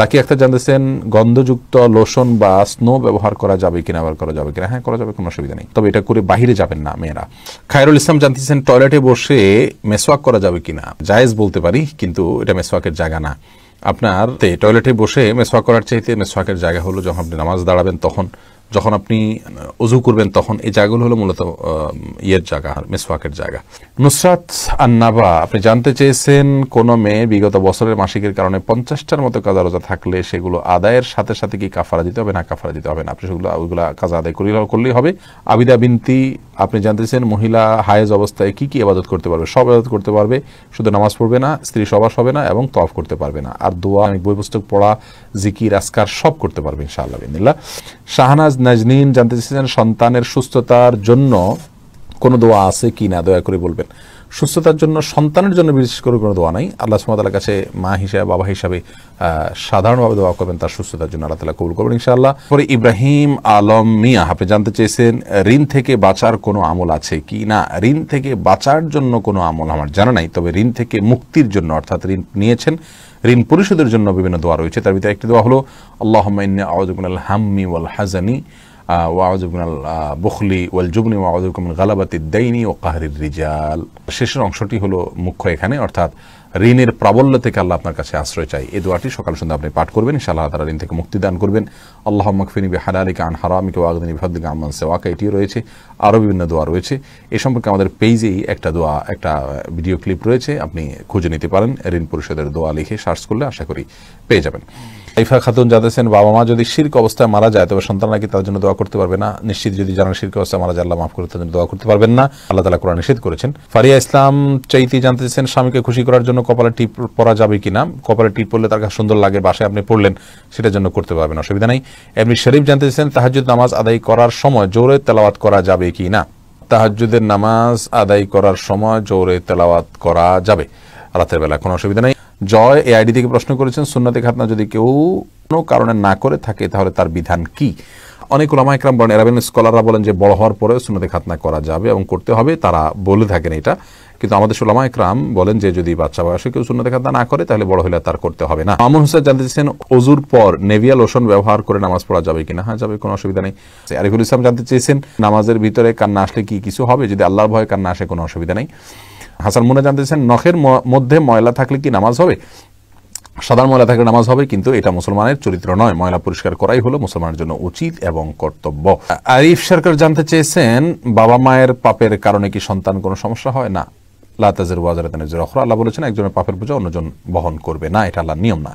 lucky Akter জানতেছেন গন্ধযুক্ত lotion বা স্নো ব্যবহার করা যাবে কিনা ব্যবহার করা যাবে কিনা হ্যাঁ করা যাবে কোনো অসুবিধা নেই তবে এটা করে বাহিরে যাবেন না মেয়েরা খায়রুল ইসলাম জানতেছেন টয়লেটে বসে মেসওয়াক করা যাবে কিনা জায়েজ বলতে পারি কিন্তু এটা মেসওয়াকের জায়গা না আপনার টয়লেটে বসে মেসওয়াক করার চাইতে মেসওয়াকের জায়গা হলো যখন আপনি নামাজ দাঁড়াবেন তখন যখন আপনি অজু করবেন তখন এই জায়গাগুলো হলো মূলত ইয়ের জায়গা মেসওয়াকের জায়গা নুসরাত আন্নাবা আপনি জানতে চেয়েছেন কোনো মেয়ে বিগত বছরের মাসিকের কারণে পঞ্চাশটার মতো কাজা রোজা থাকলে সেগুলো আদায়ের সাথে সাথে কি কাফারা দিতে হবে না কাফারা দিতে হবে না আপনি সেগুলো ওইগুলো কাজ আদায় করলেই হবে আবিদা বিনতি আপনি জানতেছেন মহিলা হায়েজ অবস্থায় কি কি আবাদত করতে পারবে সব আবাদত করতে পারবে শুধু নামাজ পড়বে না স্ত্রী সবাস হবে না এবং তফ করতে পারবে না আর দোয়া বই পুস্তক পড়া জিকির আসকার সব করতে পারবে ইনশাআল্লাহ শাহনাজ নাজনীন জানতে চেয়েছিলেন সন্তানের সুস্থতার জন্য কোনো দোয়া আছে কি না দয়া করে বলবেন সুস্থতার জন্য সন্তানের জন্য বিশেষ করে কোনো দোয়া নাই আল্লাহ সুমতালার কাছে মা হিসাবে বাবা হিসাবে সাধারণভাবে দোয়া করবেন তার সুস্থতার জন্য আল্লাহ তালা কবুল করবেন ইনশাআল্লাহ পরে ইব্রাহিম আলম মিয়া আপনি জানতে চেয়েছেন ঋণ থেকে বাঁচার কোনো আমল আছে কি না ঋণ থেকে বাঁচার জন্য কোনো আমল আমার জানা নাই তবে ঋণ থেকে মুক্তির জন্য অর্থাৎ ঋণ নিয়েছেন ঋণ পরিশোধের জন্য বিভিন্ন দোয়া রয়েছে তার ভিতরে একটি দোয়া হলো আল্লাহ হাম্মি ওয়াল হাজানি বখলি ওয়াল জুবনি ওয়াউজুবকুমিন গালাবাতি দাইনি ও কাহরির রিজাল শেষের অংশটি হলো মুখ্য এখানে অর্থাৎ ঋণের প্রাবল্য থেকে আল্লাহ আপনার কাছে আশ্রয় চাই এ দোয়াটি সকাল সন্ধ্যা আপনি পাঠ করবেন ইনশাআল্লাহ তারা ঋণ থেকে মুক্তি দান করবেন আল্লাহ মকফিনী বেহারালিকা আন হারামিকা ওয়াগদিনী ভাদিকা আমান সেওয়াকা এটি রয়েছে আরও বিভিন্ন দোয়া রয়েছে এ সম্পর্কে আমাদের পেজেই একটা দোয়া একটা ভিডিও ক্লিপ রয়েছে আপনি খুঁজে নিতে পারেন ঋণ পরিষদের দোয়া লিখে সার্চ করলে আশা করি পেয়ে যাবেন আইফা খাতুন জাদেছেন বাবা মা যদি শির্ক অবস্থায় মারা যায় তবে সন্তান নাকি তার জন্য দোয়া দোয়া করতে পারবে না নিশ্চিত যদি জানা শিরকে অবস্থা মারা আল্লাহ মাফ করতে তাদের দোয়া করতে পারবেন না আল্লাহ তালা কোরআন নিষেধ করেছেন ফারিয়া ইসলাম চাইতে জানতে চেয়েছেন স্বামীকে খুশি করার জন্য কপালে টিপ পরা যাবে কি না কপালে টিপ পড়লে তার কাছে সুন্দর লাগে বাসায় আপনি পড়লেন সেটার জন্য করতে পারবেন অসুবিধা নেই এমনি শরীফ জানতে চেয়েছেন তাহাজুদ নামাজ আদায় করার সময় জোরে তেলাওয়াত করা যাবে কি না তাহাজুদের নামাজ আদায় করার সময় জোরে তেলাওয়াত করা যাবে রাতের বেলা কোনো অসুবিধা নেই জয় এআইডি থেকে প্রশ্ন করেছেন সুন্নাতে খাতনা যদি কেউ কোনো কারণে না করে থাকে তাহলে তার বিধান কি অনেক ওলামা একরাম বলেন এরাবেন স্কলাররা বলেন যে বড় হওয়ার পরে সুন্নতে খাতনা করা যাবে এবং করতে হবে তারা বলে থাকেন এটা কিন্তু আমাদের সোলামা একরাম বলেন যে যদি বাচ্চা বয়সে কেউ সুন্নতে খাতনা না করে তাহলে বড় হলে তার করতে হবে না আমন হোসেন জানতে চেয়েছেন অজুর পর নেভিয়া লোশন ব্যবহার করে নামাজ পড়া যাবে কিনা হ্যাঁ যাবে কোনো অসুবিধা নেই আরিফুল ইসলাম জানতে চেয়েছেন নামাজের ভিতরে কান্না আসলে কি কিছু হবে যদি আল্লাহর ভয়ে কান্না আসে কোনো অসুবিধা নেই হাসান মুনা জানতে চেয়েছেন নখের মধ্যে ময়লা থাকলে কি নামাজ হবে সাধারণ ময়লা থাকলে নামাজ হবে কিন্তু এটা মুসলমানের চরিত্র নয় ময়লা পরিষ্কার করাই হলো মুসলমানের জন্য উচিত এবং কর্তব্য আরিফ সরকার জানতে চেয়েছেন বাবা মায়ের পাপের কারণে কি সন্তান কোনো সমস্যা হয় না লাতাজের ওয়াজারাতানের জোর আল্লাহ বলেছেন একজনের পাপের পূজা অন্যজন বহন করবে না এটা আল্লাহ নিয়ম না